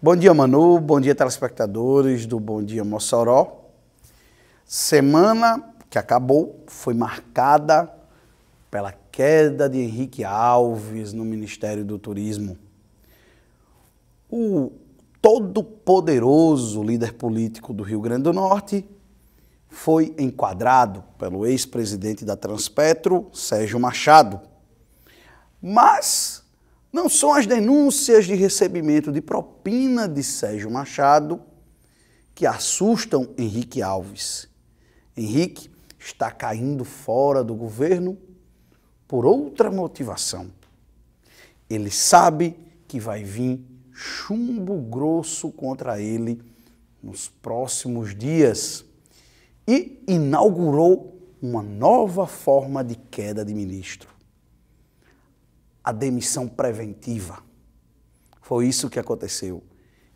Bom dia, Manu. Bom dia, telespectadores do Bom Dia Mossoró. Semana que acabou foi marcada pela queda de Henrique Alves no Ministério do Turismo. O todo-poderoso líder político do Rio Grande do Norte foi enquadrado pelo ex-presidente da Transpetro, Sérgio Machado. Mas não são as denúncias de recebimento de propina de Sérgio Machado que assustam Henrique Alves. Henrique está caindo fora do governo por outra motivação. Ele sabe que vai vir chumbo grosso contra ele nos próximos dias e inaugurou uma nova forma de queda de ministro a demissão preventiva. Foi isso que aconteceu.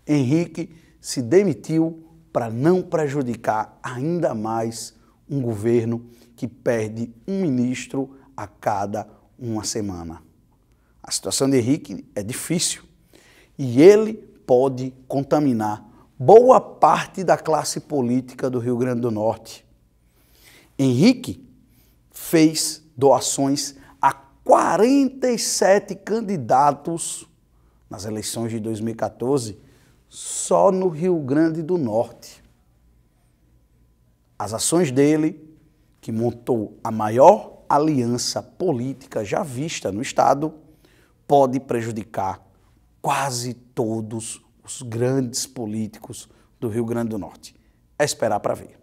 Henrique se demitiu para não prejudicar ainda mais um governo que perde um ministro a cada uma semana. A situação de Henrique é difícil e ele pode contaminar boa parte da classe política do Rio Grande do Norte. Henrique fez doações 47 candidatos nas eleições de 2014 só no Rio Grande do Norte. As ações dele, que montou a maior aliança política já vista no Estado, pode prejudicar quase todos os grandes políticos do Rio Grande do Norte. É esperar para ver.